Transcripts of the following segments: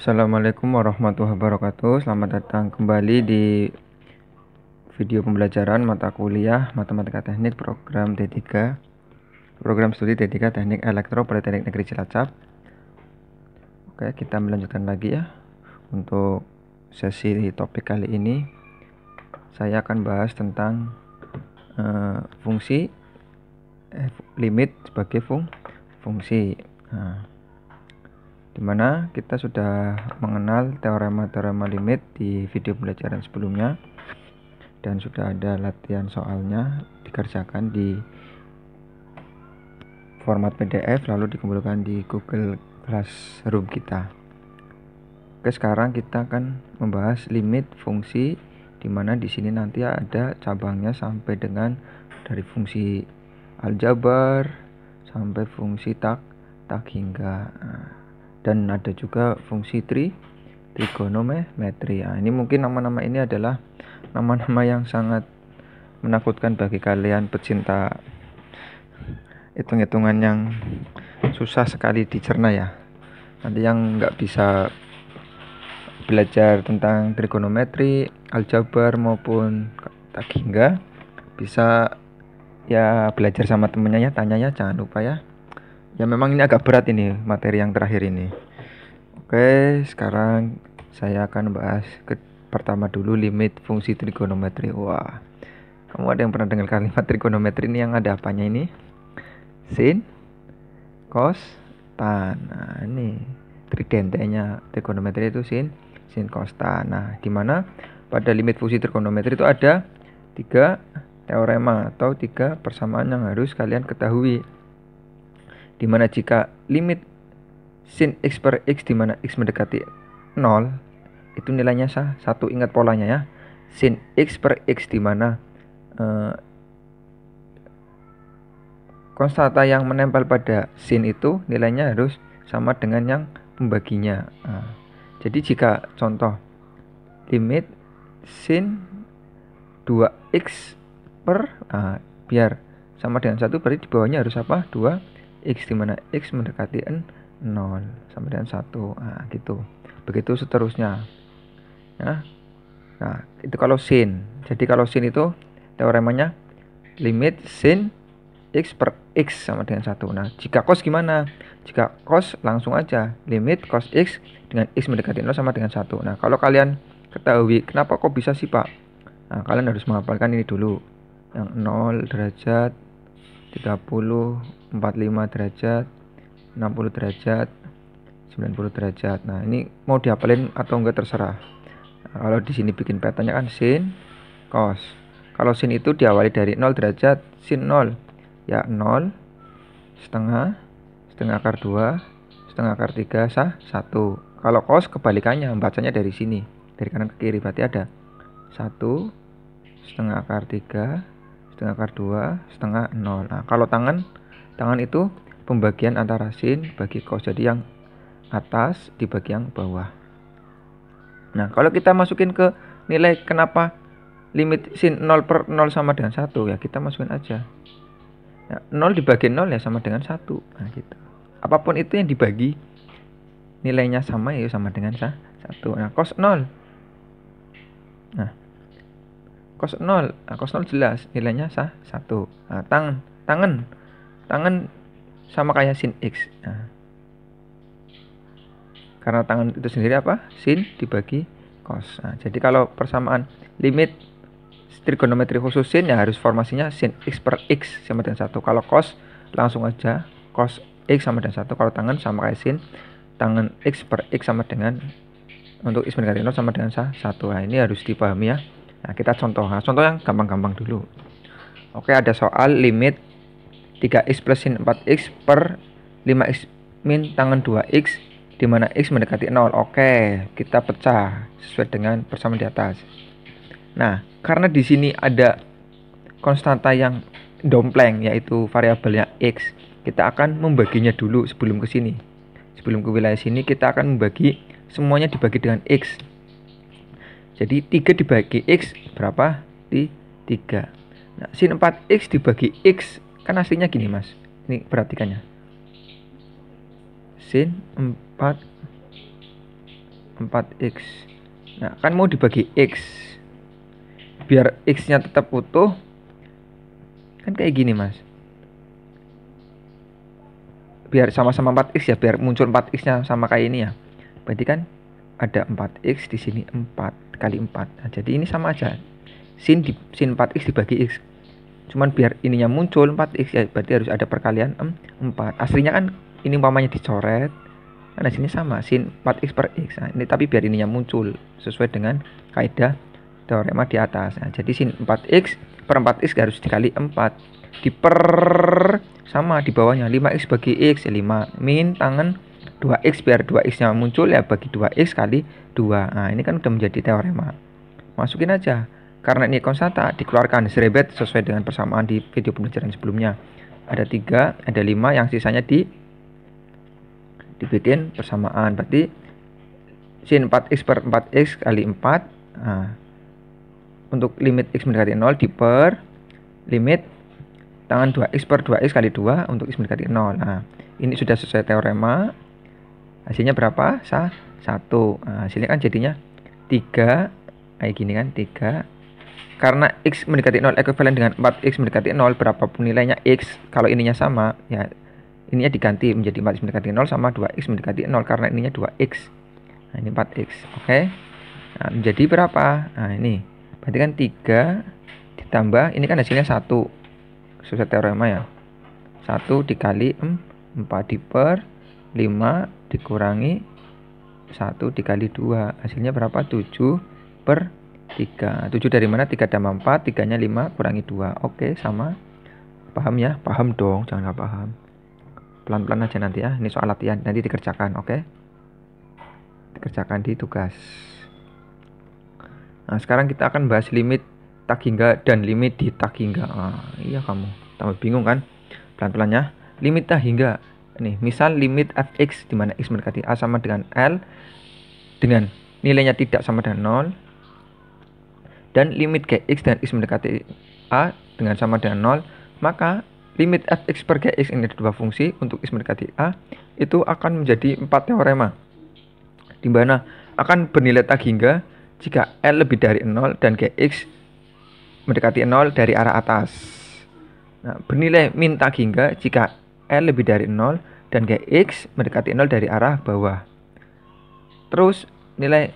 Assalamualaikum warahmatullahi wabarakatuh Selamat datang kembali di video pembelajaran mata kuliah Matematika Teknik Program D3 Program Studi D3 Teknik Elektro pada Teknik Negeri Cilacap Oke kita melanjutkan lagi ya Untuk sesi topik kali ini Saya akan bahas tentang uh, fungsi eh, limit sebagai fung fungsi nah, dimana kita sudah mengenal teorema-teorema limit di video pembelajaran sebelumnya dan sudah ada latihan soalnya dikerjakan di format PDF lalu dikumpulkan di Google Classroom kita Oke sekarang kita akan membahas limit fungsi dimana di sini nanti ada cabangnya sampai dengan dari fungsi aljabar sampai fungsi tak tak hingga nah, dan ada juga fungsi tri trigonometri nah, ini mungkin nama-nama ini adalah nama-nama yang sangat menakutkan bagi kalian pecinta hitung-hitungan yang susah sekali dicerna ya nanti yang nggak bisa belajar tentang trigonometri aljabar maupun tak hingga bisa ya belajar sama temennya ya tanya ya jangan lupa ya ya memang ini agak berat ini materi yang terakhir ini oke sekarang saya akan bahas ke pertama dulu limit fungsi trigonometri wah kamu ada yang pernah dengar kalimat trigonometri ini yang ada apanya ini sin cos tan nah ini tridentenya trigonometri itu sin sin cos tan nah dimana pada limit fungsi trigonometri itu ada tiga teorema atau tiga persamaan yang harus kalian ketahui dimana jika limit sin x per x dimana x mendekati 0 itu nilainya sah satu ingat polanya ya sin x per x dimana uh, eh, konstanta yang menempel pada sin itu nilainya harus sama dengan yang pembaginya uh, jadi jika contoh limit sin 2x per uh, biar sama dengan satu berarti di bawahnya harus apa 2 x di mana x mendekati n 0 sampai dengan 1 nah, gitu begitu seterusnya ya nah itu kalau sin jadi kalau sin itu teoremanya limit sin x per x sama dengan 1 nah jika cos gimana jika cos langsung aja limit cos x dengan x mendekati 0 sama dengan 1 nah kalau kalian ketahui kenapa kok bisa sih pak nah kalian harus menghafalkan ini dulu yang 0 derajat 30, 45 derajat, 60 derajat, 90 derajat. Nah, ini mau diapelin atau enggak terserah. Nah, kalau di sini bikin petanya kan sin, cos. Kalau sin itu diawali dari 0 derajat, sin 0. Ya 0 setengah setengah akar 2, setengah akar 3 sah 1. Kalau cos kebalikannya bacanya dari sini, dari kanan ke kiri berarti ada 1 setengah akar 3 akar 2 setengah 0 nah kalau tangan tangan itu pembagian antara sin bagi cos jadi yang atas dibagi yang bawah nah kalau kita masukin ke nilai kenapa limit sin 0 per 0 sama dengan 1 ya kita masukin aja ya, 0 dibagi 0 ya sama dengan 1 nah gitu apapun itu yang dibagi nilainya sama ya sama dengan 1 nah cos 0 nah kos 0 nah, kos 0 jelas nilainya sah satu nah, tangan tangan tangan sama kayak sin x nah, karena tangan itu sendiri apa sin dibagi kos nah, jadi kalau persamaan limit trigonometri khusus sin ya harus formasinya sin x per x sama dengan satu kalau kos langsung aja cos x sama dengan satu kalau tangan sama kayak sin tangan x per x sama dengan untuk x mendekati 0 sama dengan satu nah ini harus dipahami ya Nah, kita contoh. Nah, contoh yang gampang-gampang dulu. Oke, ada soal limit 3x plus sin 4x per 5x min tangan 2x di mana x mendekati 0. Oke, kita pecah sesuai dengan persamaan di atas. Nah, karena di sini ada konstanta yang dompleng yaitu variabelnya x, kita akan membaginya dulu sebelum ke sini. Sebelum ke wilayah sini kita akan membagi semuanya dibagi dengan x. Jadi 3 dibagi X berapa? 3. Nah, sin 4X dibagi X kan aslinya gini mas. Ini perhatikannya. Sin 4 4X. Nah, kan mau dibagi X. Biar X-nya tetap utuh. Kan kayak gini mas. Biar sama-sama 4X ya. Biar muncul 4X-nya sama kayak ini ya. Berarti kan ada 4X di sini 4 kali 4 nah, jadi ini sama aja sin di sin 4x dibagi x cuman biar ininya muncul 4x ya berarti harus ada perkalian 4 aslinya kan ini umpamanya dicoret nah sini sama sin 4x per x nah, ini tapi biar ininya muncul sesuai dengan kaidah teorema di atas nah, jadi sin 4x per 4x harus dikali 4 diper sama di bawahnya 5x bagi x 5 ya, min tangan 2x biar 2x-nya muncul ya bagi 2x kali 2. Nah, ini kan udah menjadi teorema. Masukin aja. Karena ini konstanta dikeluarkan serebet sesuai dengan persamaan di video pembelajaran sebelumnya. Ada 3, ada 5 yang sisanya di dibikin persamaan. Berarti sin 4x per 4x kali 4 nah, untuk limit x mendekati 0 di per limit tangan 2x per 2x kali 2 untuk x mendekati 0 nah ini sudah sesuai teorema hasilnya berapa Sa satu nah, hasilnya kan jadinya tiga kayak gini kan tiga karena x mendekati 0 ekuivalen dengan 4x mendekati 0 berapapun nilainya x kalau ininya sama ya ininya diganti menjadi 4x mendekati 0 sama 2x mendekati 0 karena ininya 2x nah ini 4x oke okay? nah, menjadi berapa nah ini berarti kan 3 ditambah ini kan hasilnya 1 sesuai teorema ya 1 dikali 4 diper 5 dikurangi 1 dikali 2 hasilnya berapa 7 per 3 7 dari mana 3 tambah 4 3 nya 5 kurangi 2 oke sama paham ya paham dong jangan gak paham pelan-pelan aja nanti ya ini soal latihan nanti dikerjakan oke dikerjakan di tugas nah sekarang kita akan bahas limit tak hingga dan limit di tak hingga ah, iya kamu tambah bingung kan pelan-pelan ya limit tak hingga nih misal limit fx di mana x mendekati a sama dengan l dengan nilainya tidak sama dengan 0 dan limit gx dan x mendekati a dengan sama dengan 0 maka limit fx per gx ini ada dua fungsi untuk x mendekati a itu akan menjadi empat teorema di mana akan bernilai tak hingga jika L lebih dari 0 dan GX mendekati 0 dari arah atas. Nah, bernilai min tak hingga jika R lebih dari 0 dan gaya X mendekati 0 dari arah bawah. Terus nilai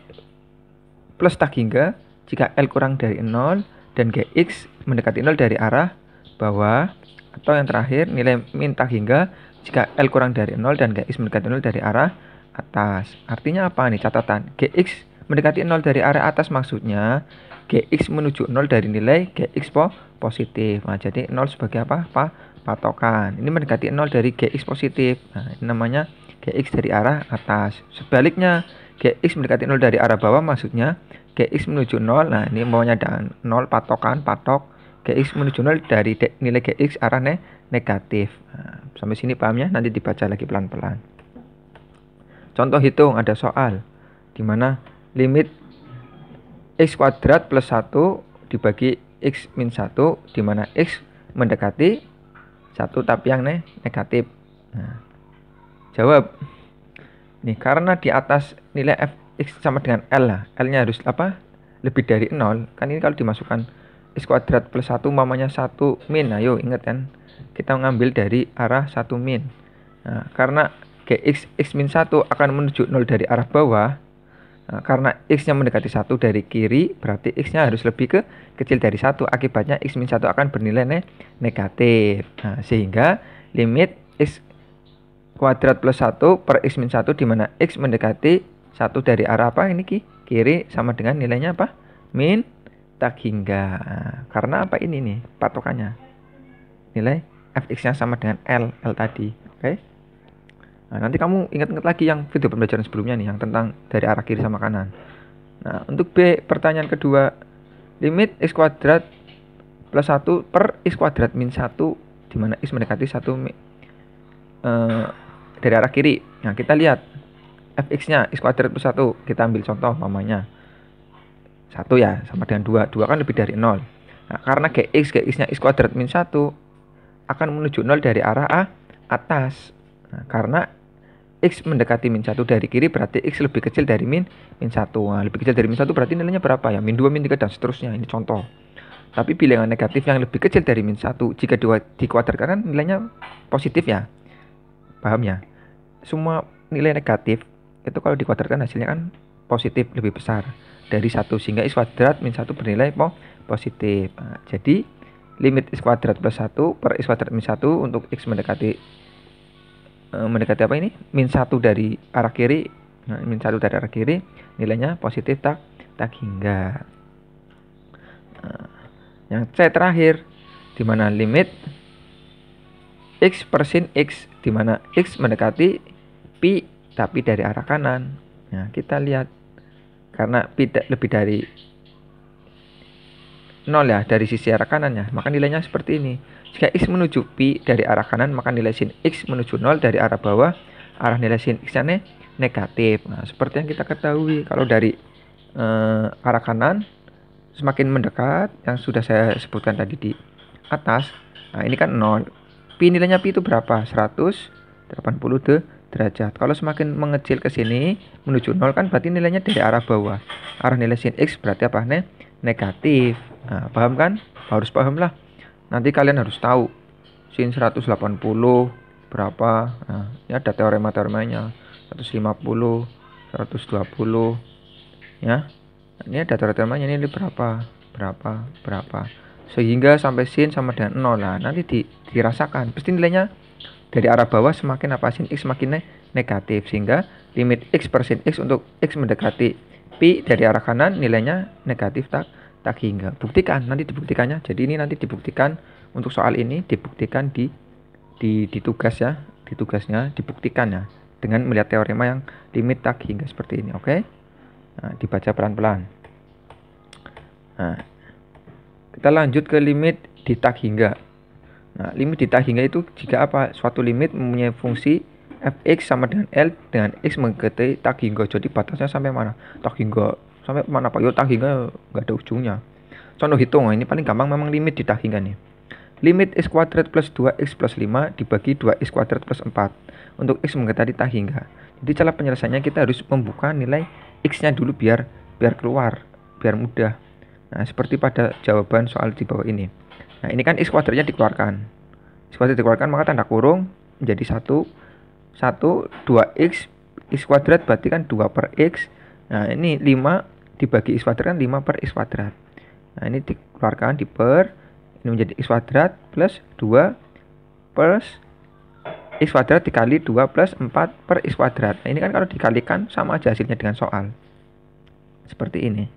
plus tak hingga jika L kurang dari 0 dan gaya X mendekati 0 dari arah bawah. Atau yang terakhir nilai min tak hingga jika L kurang dari 0 dan gaya X mendekati 0 dari arah atas. Artinya apa nih catatan? GX mendekati 0 dari arah atas maksudnya GX menuju 0 dari nilai GX po positif. Nah, jadi 0 sebagai apa? Apa? patokan. Ini mendekati nol dari GX positif. Nah, ini namanya GX dari arah atas. Sebaliknya, GX mendekati nol dari arah bawah maksudnya GX menuju nol. Nah, ini maunya dan nol patokan, patok GX menuju nol dari nilai GX arah negatif. Nah, sampai sini pahamnya, nanti dibaca lagi pelan-pelan. Contoh hitung ada soal di mana limit x kuadrat plus 1 dibagi x min 1 dimana x mendekati satu tapi yang negatif. Nah, jawab. Nih, karena di atas nilai fx sama dengan L lah. L-nya harus apa? Lebih dari nol Kan ini kalau dimasukkan x kuadrat plus satu mamanya satu min. Ayo nah, ingat kan. Kita ngambil dari arah satu min. Nah, karena gx x min 1 akan menuju nol dari arah bawah. Nah, karena x-nya mendekati satu dari kiri, berarti x-nya harus lebih ke kecil dari satu. Akibatnya x min satu akan bernilai negatif. Nah, sehingga limit x kuadrat plus satu per x min 1 di mana x mendekati satu dari arah apa ini ki kiri sama dengan nilainya apa min tak hingga nah, karena apa ini nih patokannya nilai fx nya sama dengan l l tadi oke okay? Nah, nanti kamu ingat-ingat lagi yang video pembelajaran sebelumnya nih yang tentang dari arah kiri sama kanan. Nah, untuk B pertanyaan kedua, limit x kuadrat plus 1 per x kuadrat min 1 di mana x mendekati 1 uh, eh, dari arah kiri. Nah, kita lihat fx-nya x kuadrat plus 1. Kita ambil contoh mamanya. 1 ya sama dengan 2. 2 kan lebih dari 0. Nah, karena gx gx-nya x kuadrat min 1 akan menuju 0 dari arah a atas. Nah, karena X mendekati min 1 dari kiri berarti X lebih kecil dari min min 1 nah, lebih kecil dari min 1 berarti nilainya berapa ya min 2 min 3 dan seterusnya ini contoh tapi bilangan negatif yang lebih kecil dari min 1 jika di kuadrat kanan nilainya positif ya paham ya semua nilai negatif itu kalau di kuadrat kan hasilnya kan positif lebih besar dari satu sehingga x kuadrat min satu bernilai po positif nah, jadi limit x kuadrat plus 1 per x kuadrat min 1 untuk x mendekati Eh, mendekati apa ini min satu dari arah kiri nah, min satu dari arah kiri nilainya positif tak tak hingga nah, yang c terakhir di mana limit x persen x di mana x mendekati pi tapi dari arah kanan nah kita lihat karena pi lebih dari 0 ya dari sisi arah kanannya, maka nilainya seperti ini. Jika X menuju Pi dari arah kanan, maka nilai sin X menuju 0 dari arah bawah, arah nilai sin X nya negatif. Nah, seperti yang kita ketahui, kalau dari eh, arah kanan semakin mendekat, yang sudah saya sebutkan tadi di atas, nah ini kan 0. Pi nilainya Pi itu berapa? 180 derajat. Kalau semakin mengecil ke sini, menuju nol kan berarti nilainya dari arah bawah. Arah nilai sin X berarti apa? nih? Negatif. Nah, paham kan? Harus paham lah. Nanti kalian harus tahu sin 180 berapa. Nah, ini ada teorema-teoremanya. 150, 120 ya. Nah, Ini ada teorema-teoremanya ini berapa, berapa, berapa. Sehingga sampai sin sama dengan 0. Nah, nanti di, dirasakan. Pasti nilainya dari arah bawah semakin apa sin x semakin ne negatif sehingga limit x per x untuk x mendekati pi dari arah kanan nilainya negatif tak tak hingga buktikan nanti dibuktikannya jadi ini nanti dibuktikan untuk soal ini dibuktikan di di, di tugas ya di tugasnya dibuktikan ya dengan melihat teorema yang limit tak hingga seperti ini oke okay? nah, dibaca pelan-pelan nah, kita lanjut ke limit di tak hingga nah limit di tak hingga itu jika apa suatu limit mempunyai fungsi fx sama dengan l dengan x mengikuti tak hingga jadi batasnya sampai mana tak hingga sampai mana Pak? Yo tagihannya nggak ada ujungnya. Contoh hitung, ini paling gampang memang limit di tagihannya. Limit x kuadrat plus 2x plus 5 dibagi 2x kuadrat plus 4 untuk x mengetahui tak hingga. Jadi cara penyelesaiannya kita harus membuka nilai x-nya dulu biar biar keluar, biar mudah. Nah, seperti pada jawaban soal di bawah ini. Nah, ini kan x kuadratnya dikeluarkan. X kuadrat dikeluarkan maka tanda kurung menjadi 1 1 2x x kuadrat berarti kan 2 per x. Nah, ini 5 dibagi x kuadrat kan 5 per x kuadrat. Nah, ini dikeluarkan di per ini menjadi x kuadrat plus 2 plus x kuadrat dikali 2 plus 4 per x kuadrat. Nah, ini kan kalau dikalikan sama aja hasilnya dengan soal. Seperti ini.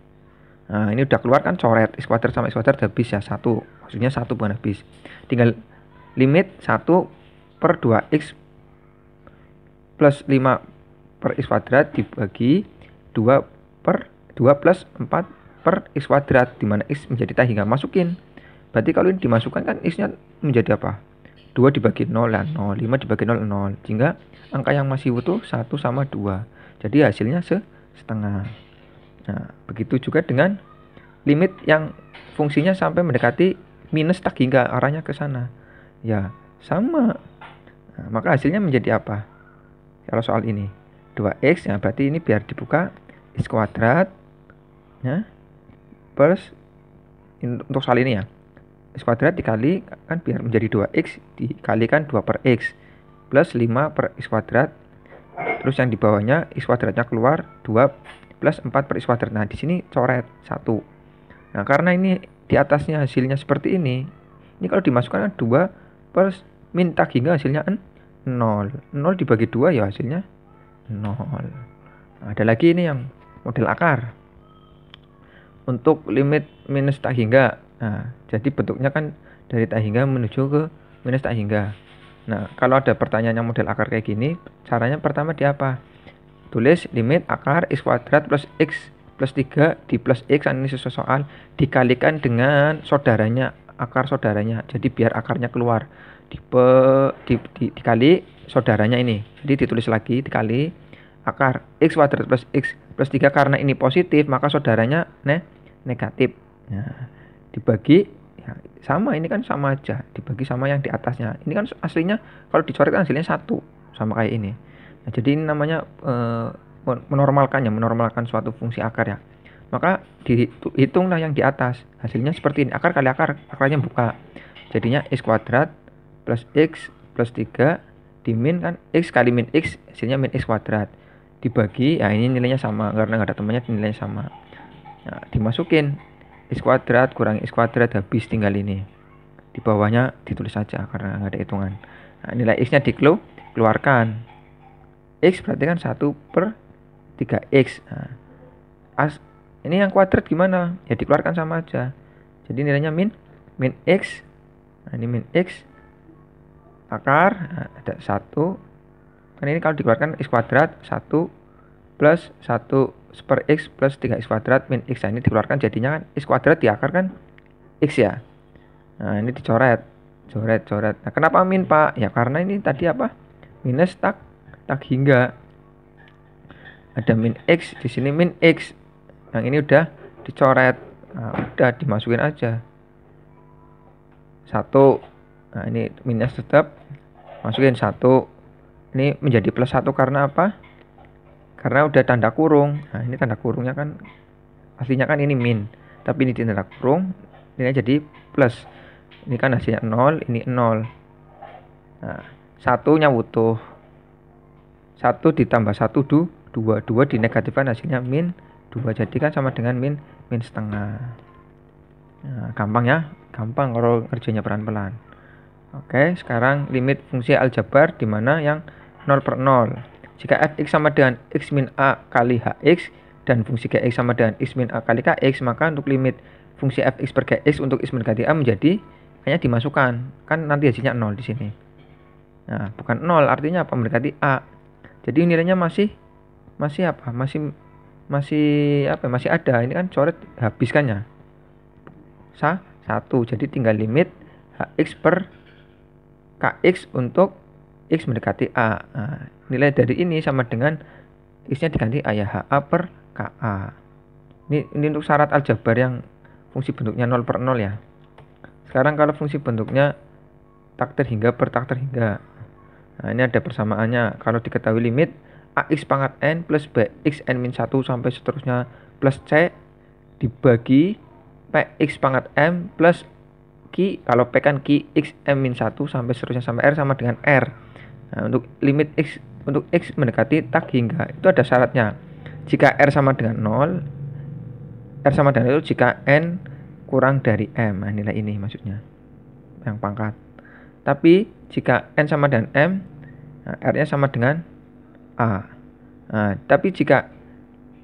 Nah, ini udah keluar kan coret x kuadrat sama x kuadrat habis ya 1. Maksudnya 1 bukan habis. Tinggal limit 1 per 2x plus 5 per x kuadrat dibagi 2 per 2 plus 4 per X kuadrat, di mana X menjadi tak hingga masukin. Berarti kalau ini dimasukkan kan X-nya menjadi apa? 2 dibagi 0 dan 0, 5 dibagi 0 0. Sehingga angka yang masih utuh 1 sama 2. Jadi hasilnya setengah. Nah, begitu juga dengan limit yang fungsinya sampai mendekati minus tak hingga arahnya ke sana. Ya, sama. Nah, maka hasilnya menjadi apa? Kalau soal ini 2x ya berarti ini biar dibuka x kuadrat ya plus untuk soal ini ya x kuadrat dikali kan biar menjadi 2x dikalikan 2 per x plus 5 per x kuadrat terus yang di bawahnya x kuadratnya keluar 2 plus 4 per x kuadrat nah di sini coret 1 nah karena ini di atasnya hasilnya seperti ini ini kalau dimasukkan 2 kan per minta hingga hasilnya 0 0 dibagi 2 ya hasilnya 0 nah, ada lagi ini yang model akar untuk limit minus tak hingga. Nah, jadi bentuknya kan dari tak hingga menuju ke minus tak hingga. Nah, kalau ada pertanyaan yang model akar kayak gini, caranya pertama di apa? Tulis limit akar x kuadrat plus x plus 3 di plus x nah, ini sesuai soal dikalikan dengan saudaranya akar saudaranya jadi biar akarnya keluar dipe, di, di, dikali saudaranya ini jadi ditulis lagi dikali akar x kuadrat plus x plus 3 karena ini positif maka saudaranya ne negatif. Nah, dibagi ya, sama ini kan sama aja, dibagi sama yang di atasnya. Ini kan aslinya kalau dicoret kan hasilnya satu sama kayak ini. Nah, jadi ini namanya e, eh, menormalkannya, menormalkan suatu fungsi akar ya. Maka dihitunglah yang di atas. Hasilnya seperti ini, akar kali akar, akarnya buka. Jadinya x kuadrat plus x plus 3 dimin kan x kali min x hasilnya min x kuadrat dibagi ya ini nilainya sama karena nggak ada temannya nilainya sama nah, dimasukin x kuadrat kurang x kuadrat habis tinggal ini di bawahnya ditulis saja karena nggak ada hitungan nah, nilai x nya dikelu keluarkan x berarti kan 1 per 3x nah, as, ini yang kuadrat gimana ya dikeluarkan sama aja jadi nilainya min min x nah, ini min x akar nah, ada satu kan ini kalau dikeluarkan x kuadrat satu plus satu super X plus 3X kuadrat min X nah, ini dikeluarkan jadinya kan X kuadrat diakar kan X ya nah ini dicoret coret coret nah kenapa min pak ya karena ini tadi apa minus tak tak hingga ada min X di sini min X yang ini udah dicoret nah, udah dimasukin aja satu nah ini minus tetap masukin satu ini menjadi plus satu karena apa karena udah tanda kurung nah ini tanda kurungnya kan aslinya kan ini min tapi ini tanda kurung ini jadi plus ini kan hasilnya 0 ini 0 nah satunya butuh satu ditambah satu du, dua dua dinegatifkan hasilnya min dua jadi kan sama dengan min min setengah nah, gampang ya gampang kalau kerjanya pelan-pelan oke sekarang limit fungsi aljabar dimana yang 0 per 0 jika fx sama dengan x min a kali hx dan fungsi gx sama dengan x min a kali kx, maka untuk limit fungsi fx per gx untuk x min mendekati a menjadi hanya dimasukkan. Kan nanti hasilnya 0 di sini. Nah, bukan 0 artinya apa? Mendekati a. Jadi nilainya masih masih apa? Masih masih apa? Ya? Masih ada. Ini kan coret habiskannya Sa 1. Jadi tinggal limit hx per kx untuk X mendekati A. Nah, nilai dari ini sama dengan X-nya diganti A ya H a per KA. Ini, ini untuk syarat aljabar yang fungsi bentuknya 0 per 0 ya. Sekarang kalau fungsi bentuknya tak terhingga per tak terhingga. Nah, ini ada persamaannya. Kalau diketahui limit AX pangkat N plus BX N min 1 sampai seterusnya plus C dibagi PX pangkat M plus Q kalau P kan Q X M min 1 sampai seterusnya sampai R sama dengan R Nah, untuk limit x untuk x mendekati tak hingga itu ada syaratnya. Jika r sama dengan 0, r sama dengan 0 jika n kurang dari m. Nah, nilai ini maksudnya yang pangkat. Tapi jika n sama dengan m, nah, r-nya sama dengan a. Nah, tapi jika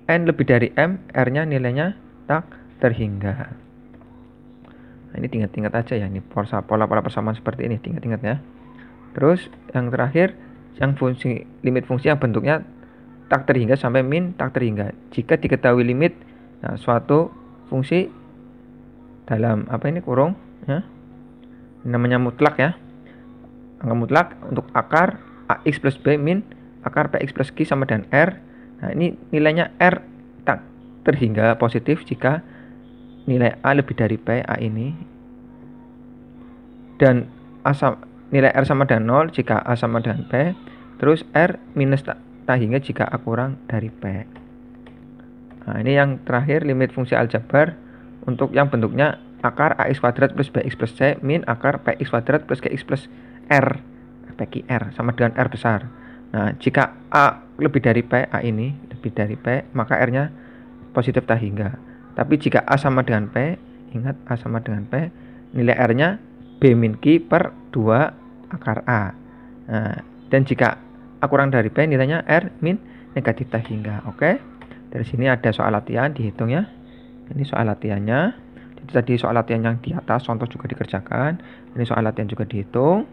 n lebih dari m, r-nya nilainya tak terhingga. Nah, ini tingkat-tingkat aja ya, ini pola pola persamaan seperti ini, tingkat-tingkat ya. Terus yang terakhir yang fungsi limit fungsi yang bentuknya tak terhingga sampai min tak terhingga. Jika diketahui limit nah, suatu fungsi dalam apa ini kurung ya namanya mutlak ya angka mutlak untuk akar ax plus b min akar px plus q sama dengan r nah ini nilainya r tak terhingga positif jika nilai a lebih dari p a ini dan asam nilai R sama dengan 0 jika A sama dengan P terus R minus tak hingga jika A kurang dari P nah ini yang terakhir limit fungsi aljabar untuk yang bentuknya akar AX kuadrat plus BX plus C min akar PX kuadrat plus GX plus R eh, r sama dengan R besar nah jika A lebih dari P A ini lebih dari P maka R nya positif tak hingga. tapi jika A sama dengan P ingat A sama dengan P nilai R nya B min Q per 2 akar A. Nah, dan jika A kurang dari B, nilainya R min negatif T hingga. Oke, dari sini ada soal latihan, dihitung ya. Ini soal latihannya. Jadi tadi soal latihan yang di atas, contoh juga dikerjakan. Ini soal latihan juga dihitung.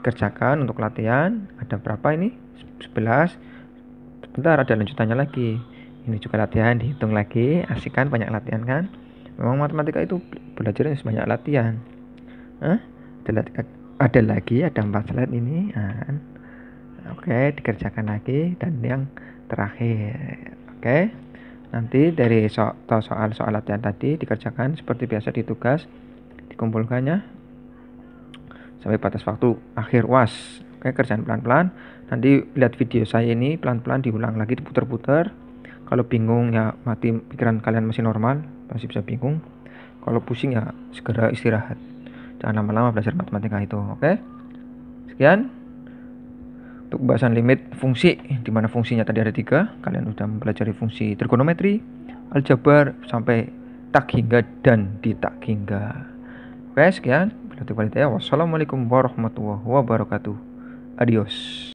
Dikerjakan untuk latihan, ada berapa ini? 11. Sebentar, ada lanjutannya lagi. Ini juga latihan, dihitung lagi. Asik kan, banyak latihan kan? Memang matematika itu belajarnya sebanyak latihan. Hah? ada lagi ada empat slide ini oke dikerjakan lagi dan yang terakhir oke nanti dari soal soal-soal latihan tadi dikerjakan seperti biasa di tugas dikumpulkannya sampai batas waktu akhir was oke okay, kerjaan pelan-pelan nanti lihat video saya ini pelan-pelan diulang lagi diputer-puter kalau bingung ya mati pikiran kalian masih normal masih bisa bingung kalau pusing ya segera istirahat jangan ah, lama-lama belajar matematika itu oke okay? sekian untuk pembahasan limit fungsi di mana fungsinya tadi ada tiga kalian sudah mempelajari fungsi trigonometri aljabar sampai tak hingga dan di tak hingga oke sekian wassalamualaikum warahmatullahi wabarakatuh adios